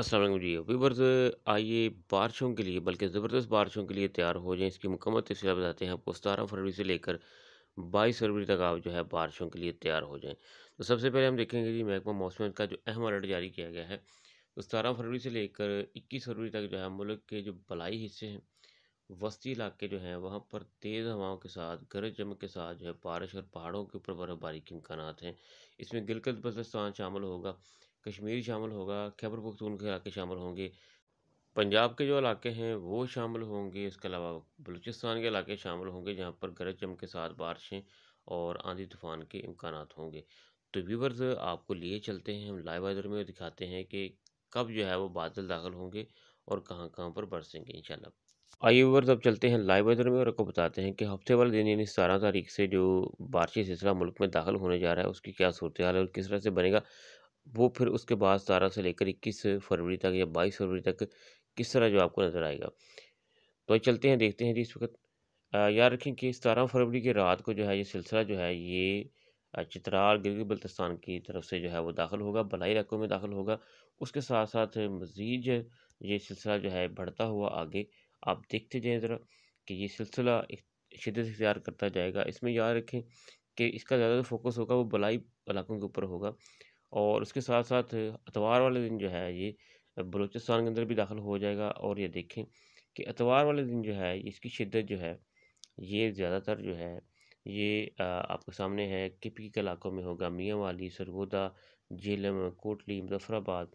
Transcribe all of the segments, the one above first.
असल जी वीबर्स आइए बारिशों के लिए बल्कि ज़बरदस्त बारिशों के लिए तैयार हो जाएं इसकी मुकम्मल तफसील बताते हैं आपको सतारह फरवरी से लेकर बाईस फरवरी तक आप जो है बारिशों के लिए तैयार हो जाएं तो सबसे पहले हम देखेंगे जी महकमा मौसम का जो अहम अलर्ट जारी किया गया है तो सतारह फरवरी से लेकर इक्कीस फरवरी तक जो है मुल्क के जो बलाई हिस्से हैं वस्ती इलाके जो हैं वहाँ पर तेज़ हवाओं के साथ गरज चमक के साथ जो है बारिश और पहाड़ों के ऊपर बर्फबारी के इम्कान हैं इसमें गिलकत बल्तिस्तान शामिल होगा कश्मीर शामिल होगा खैबर पखतून के इलाके शामिल होंगे पंजाब के जो इलाके हैं वो शामिल होंगे इसके अलावा बलूचिस्तान के इलाके शामिल होंगे जहाँ पर गरज चम के साथ बारिशें और आंधी तूफ़ान के इम्कान होंगे तो व्यूवर्स आपको लिए चलते हैं हम लाइव वेदर में दिखाते हैं कि कब जो है वो बादल दाखिल होंगे और कहाँ कहाँ पर बरसेंगे इन आइए व्यूवर्स अब चलते हैं लाइव वेदर में और आपको बताते हैं कि हफ्ते वाले दिन यानी सतारह तारीख से जो बारिशी सिलसिला मुल्क में दाखिल होने जा रहा है उसकी क्या सूरत हाल है और किस तरह से बनेगा वो फिर उसके बाद सतारह से लेकर इक्कीस फरवरी तक या बाईस फरवरी तक किस तरह जो आपको नज़र आएगा तो चलते हैं देखते हैं जी इस वक्त याद रखें कि सतारह फरवरी की रात को जो है ये सिलसिला जो है ये चित्राल गिलगित बल्तिस्तान की तरफ से जो है वो दाखिल होगा बलाई इलाकों में दाखिल होगा उसके साथ साथ मज़ीद ये सिलसिला जो है बढ़ता हुआ आगे आप देखते जाएँ ज़रा कि ये सिलसिला शिदत इख्तियार करता जाएगा इसमें याद रखें कि इसका ज़्यादा जो तो फोकस होगा वो बलाई इलाकों के ऊपर होगा और उसके साथ साथ अतवार वाले दिन जो है ये बलूचिस्तान के अंदर भी दाखिल हो जाएगा और ये देखें कि अतवार वाले दिन जो है इसकी शिद्दत जो है ये ज़्यादातर जो है ये आपके सामने है किपकी के इलाकों में होगा मियाँ वाली सरगोदा झेलम कोटली मुजफ्फराबाद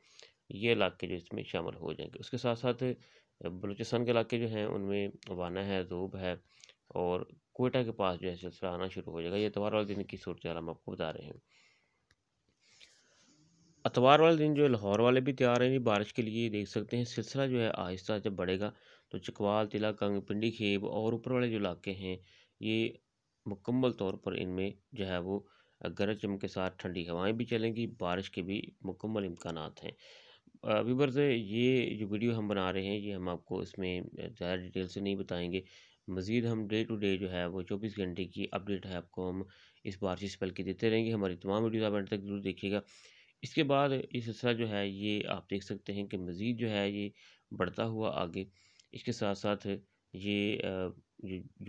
ये इलाके जो इसमें शामिल हो जाएंगे उसके साथ साथ बलूचिस्तान के इलाके जो हैं उनमें वाना है रूब है और कोयटा के पास जो है सिलसिला आना शुरू हो जाएगा ये तवार वाले दिन की सूरत हम आपको बता रहे हैं अतवार वाले दिन जो लाहौर वाले भी तैयार हैं जी बारिश के लिए देख सकते हैं सिलसिला जो है आहिस्ता आहिस्ता बढ़ेगा तो चकवाल तिला कंग पिंडी खेब और ऊपर वाले जो इलाके हैं ये मुकम्मल तौर पर इनमें जो है वो गरज चम के साथ ठंडी हवाएं भी चलेंगी बारिश के भी मुकम्मल इम्कान हैं बर्ज़ ये जो वीडियो हम बना रहे हैं ये हम आपको इसमें ज़्यादा डिटेल से नहीं बताएंगे मज़ीद हम डे टू डे जो है वो चौबीस घंटे की अपडेट है आपको हम इस बारिश स्पेल के देते रहेंगे हमारी तमाम वीडियोज़ आप एंड तक जरूर देखिएगा इसके बाद ये सिलसिला जो है ये आप देख सकते हैं कि मज़ीद जो है ये बढ़ता हुआ आगे इसके साथ साथ ये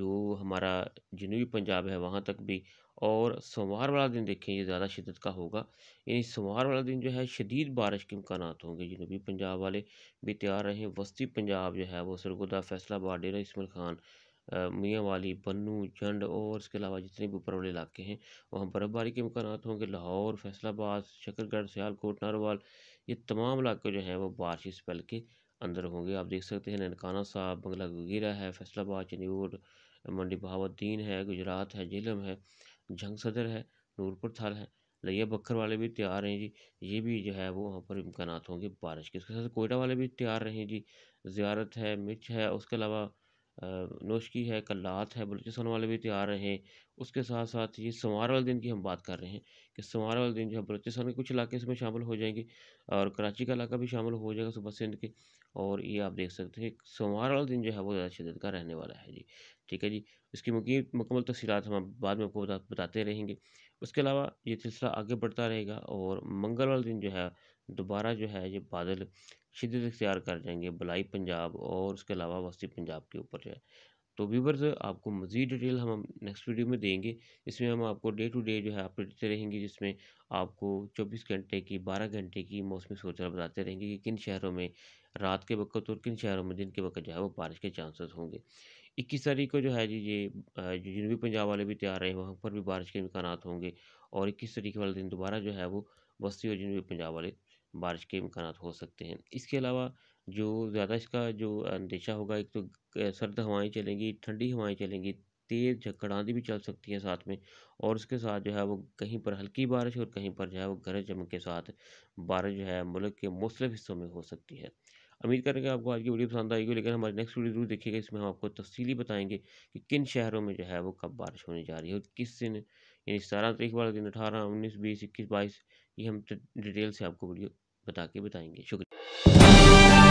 जो हमारा जनूबी पंजाब है वहाँ तक भी और सोमवार वाला दिन देखें ये ज़्यादा शिदत का होगा यानी सोमवार वाला दिन जो है शदीद बारिश के इम्कान होंगे जनूबी पंजाब वाले भी तैयार रहें वस्ती पंजाब जो है वो सरगुदा फैसलाबाद डेरा इसमल खान मियाँ वाली बन्नू जंड और इसके अलावा जितने भी ऊपर वाले इलाके हैं वहाँ बर्फ़बारी के इम्कान होंगे लाहौर फैसलाबाद शकरगढ़ सियालकोट नारोवाल ये तमाम इलाके जो हैं वो बारिश स्पेल के अंदर होंगे आप देख सकते हैं ननकाना साहब बंगला गगीरा है फैसलाबाद चनीवोड मंडी बहावद्दीन है गुजरात है झेलम है जंग सदर है नूरपुर थाल है लैया बखर वाले भी तैयार हैं जी ये भी जो है वो वहाँ पर इम्कान होंगे बारिश के इसके साथ कोयटा वाले भी तैयार रहें जी ज़्यारत है मिर्च है उसके अलावा नौशकी है कलात है बलूचिस्तान वाले भी तैयार रहे उसके साथ साथ ये सोमवार वाले दिन की हम बात कर रहे हैं कि सोमवार वाले दिन जो है बलूचिस्तान के कुछ इलाके इसमें शामिल हो जाएंगे और कराची का इलाका भी शामिल हो जाएगा सुबह सिंध के और ये आप देख सकते हैं सोमवार वाला दिन जो है वो ज़्यादा शिदत का रहने वाला है जी ठीक है जी इसकी मुकम्मल तफसीत हम बाद में आपको बताते रहेंगे उसके अलावा ये सिलसिला आगे बढ़ता रहेगा और मंगल वाले दिन जो है दोबारा जो है ये बादल शिदत इख्तियार कर जाएंगे बलाई पंजाब और उसके अलावा वस्ती पंजाब के ऊपर जो है तो व्यूवर्स आपको मज़ीद डिटेल हम नेक्स्ट वीडियो में देंगे इसमें हम आपको डे टू डे जो है अपडेट देते रहेंगे जिसमें आपको 24 घंटे की 12 घंटे की मौसमी सूचना बताते रहेंगे कि किन शहरों में रात के वक्त और किन शहरों में दिन के वक्त जो है वो बारिश के चांसेस होंगे इक्कीस तारीख को जो है जी ये जनूबी पंजाब वाले भी तैयार रहे वहाँ पर भी बारिश के इम्कान होंगे और इक्कीस तारीख वाले दिन दोबारा जो है वो बस्ती और जनूबी पंजाब वाले बारिश के इम्कान हो सकते हैं इसके अलावा जो ज़्यादा इसका जो अंदेशा होगा एक तो सर्द हवाएँ चलेंगी ठंडी हवाएँ चलेंगी तेज़ झक्कड़ आंधी भी चल सकती है साथ में और उसके साथ जो है वो कहीं पर हल्की बारिश और कहीं पर जो है वो गरज चमक के साथ बारिश जो है मुल्क के मुख्तलिफ हिस्सों में हो सकती है उम्मीद करेंगे आपको आज की वीडियो पसंद आएगी लेकिन हमारी नेक्स्ट वीडियो जरूर देखिएगा इसमें हम आपको तफसीली बताएंगे कि किन शहरों में जो है वो कब बारिश होने जा रही है और किस दिन यानी सतारह तारीख तो वाला दिन अठारह उन्नीस बीस इक्कीस बाईस ये हम तो डिटेल से आपको वीडियो बता के बताएंगे शुक्रिया